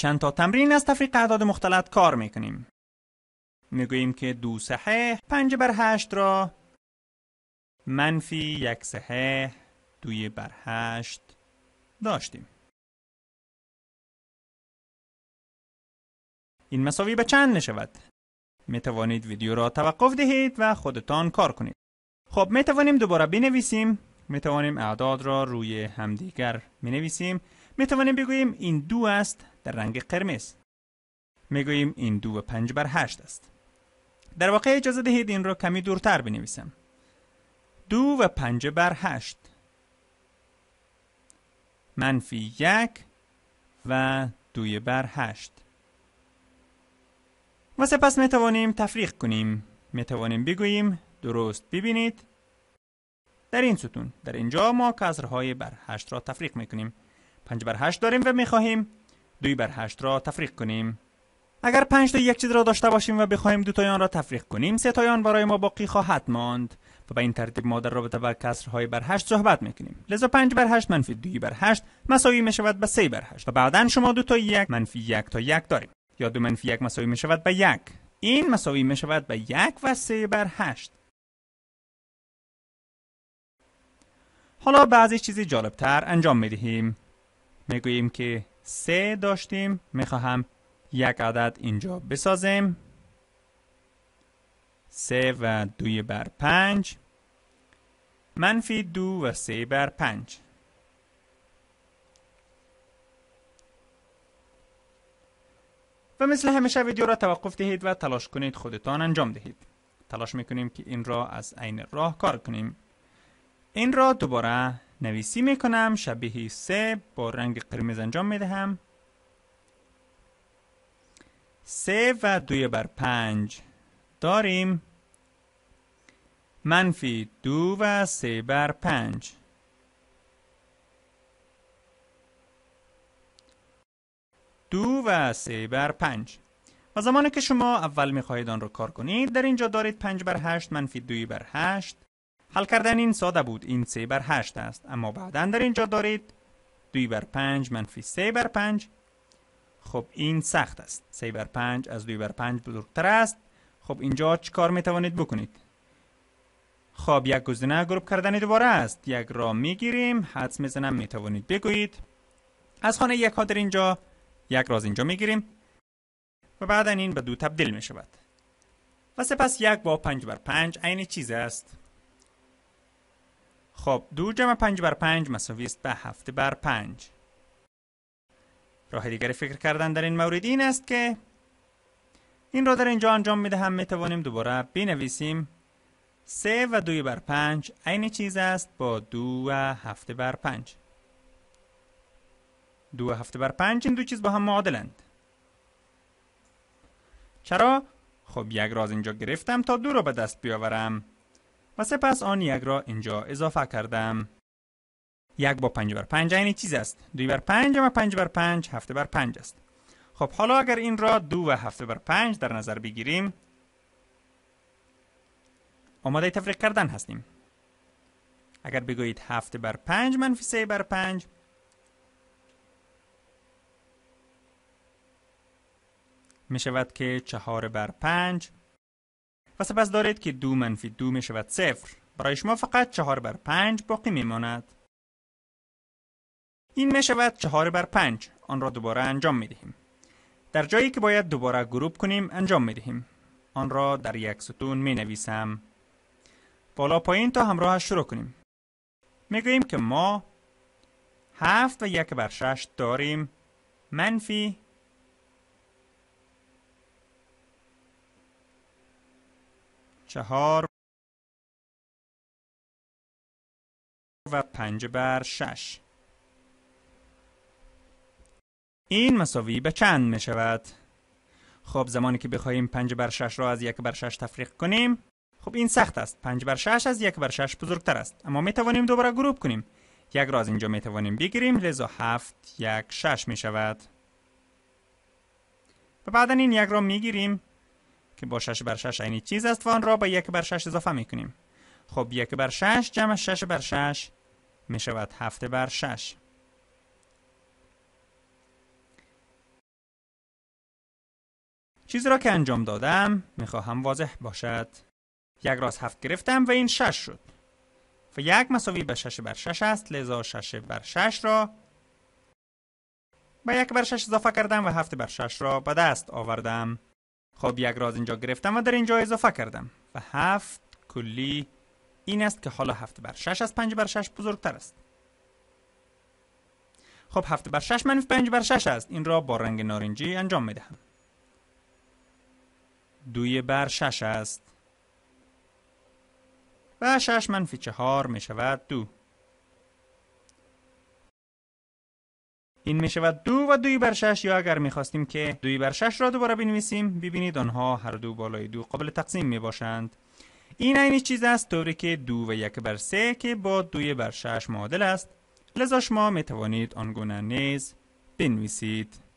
چند تا تمرین از تفریق اعداد مختلط کار میکنیم میگوییم که دو صحیح پنج بر هشت را منفی یک صحیح دوی بر هشت داشتیم این مساوی به چند نشود؟ می توانید ویدیو را توقف دهید و خودتان کار کنید. خب می توانیم دوباره بنویسیم. می توانیم اعداد را روی همدیگر می می توانیم بگوییم این دو است در رنگ قرمز می گوییم این دو و پنج بر هشت است در واقع اجازه دهید این را کمی دورتر بنویسم دو و پنج بر هشت منفی یک و دوی بر هشت و سپس می توانیم تفریق کنیم می توانیم بگوییم درست ببینید در این ستون در اینجا ما کسرهای بر هشت را تفریق می کنیم 5 بر 8 داریم و می خواهیم 2 بر 8 را تفریق کنیم اگر 5 تا یک چیز را داشته باشیم و بخواهیم دو آن را تفریق کنیم سه آن برای ما باقی خواهد ماند و با این ترتیب ما در رابطه با کسرهای بر 8 صحبت میکنیم لذا 5 بر 8 منفی 2 بر 8 مساوی می شود با 3 بر 8 و بعدا شما دو تا یک منفی 1 تا 1 داریم یا دو منفی 1 مساوی می شود با 1 این مساوی می شود با 1 و 3 بر 8 حالا بعضی چیزی جالب انجام می میگوییم که سه داشتیم خواهم یک عدد اینجا بسازیم سه و دوی بر پنج منفی دو و سه بر پنج و مثل همیشه ویدیو را توقف دهید و تلاش کنید خودتان انجام دهید تلاش میکنیم که این را از عین راه کار کنیم این را دوباره نویسی میکنم شبیه سه با رنگ قرمز انجام میدهم سه و دوی بر پنج داریم منفی دو و سه بر پنج دو و سه بر پنج و زمانی که شما اول میخواید آن رو کار کنید در اینجا دارید پنج بر هشت منفی دوی بر هشت حل کردن این ساده بود این 3 بر 8 است اما بعدا در اینجا دارید 2 بر 5 منفی 3 بر 5 خب این سخت است 3 بر 5 از 2 بر 5 بزرگتر است خب اینجا چیکار کار می توانید بکنید خب یک گزینه گروپ کردن دوباره است یک را می گیریم حدس میزنم می توانید بگویید از خانه یک ها در اینجا یک راز اینجا می گیریم و بعدا این به دو تبدیل می شود و سپس یک با 5 بر 5 عین چیز است خب دو جمع پنج بر پنج مساوی است به هفت بر پنج راه دیگر فکر کردن در این مورد این است که این را در اینجا انجام می دهم می توانیم دوباره بنویسیم سه و دوی بر پنج عین چیز است با دو و هفت بر پنج دو و هفت بر پنج این دو چیز با هم معادلند چرا؟ خب یک راز اینجا گرفتم تا دو را به دست بیاورم و سپس آن یک را اینجا اضافه کردم یک با پنج بر پنج این چیز است دوی بر پنج و پنج بر پنج هفته بر پنج است خب حالا اگر این را دو و هفته بر پنج در نظر بگیریم آماده تفریق کردن هستیم اگر بگویید هفته بر پنج منفی سه بر پنج می شود که چهار بر پنج و سپس دارید که دو منفی دو می شود صفر برای شما فقط چهار بر پنج باقی می ماند این می شود چهار بر پنج آن را دوباره انجام می دهیم در جایی که باید دوباره گروپ کنیم انجام می دهیم آن را در یک ستون می نویسم بالا پایین تا همراه شروع کنیم می گوییم که ما هفت و یک بر شش داریم منفی چهار و پنج بر شش این مساوی به چند می شود؟ خب زمانی که بخواهیم پنج بر شش را از یک بر شش تفریق کنیم خب این سخت است پنج بر شش از یک بر شش بزرگتر است اما می توانیم دوباره گروپ کنیم یک را از اینجا می توانیم بگیریم لذا هفت یک شش می شود و بعدا این یک را می گیریم که با 6 بر 6 عین چیز است و آن را به 1 بر 6 اضافه می کنیم خب 1 بر 6 جمع 6 بر 6 می شود 7 بر 6 چیز را که انجام دادم می خواهم واضح باشد یک راست 7 گرفتم و این 6 شد و یک مساوی به 6 بر 6 است لذا 6 بر شش را به یک بر شش اضافه کردم و 7 بر شش را به دست آوردم خب یک راز اینجا گرفتم و در اینجا اضافه کردم و هفت کلی این است که حالا هفت بر شش از پنج بر شش بزرگتر است خب هفت بر شش منفی پنج بر شش است این را با رنگ نارنجی انجام می دهم دوی بر شش است و شش منفی چهار می شود دو این می شود دو و دوی بر شش یا اگر می که دوی بر شش را دوباره بنویسیم ببینید آنها هر دو بالای دو قابل تقسیم می باشند این عین چیز است طوری که دو و یک بر سه که با دوی بر شش معادل است لذا شما می توانید آنگونه نیز بنویسید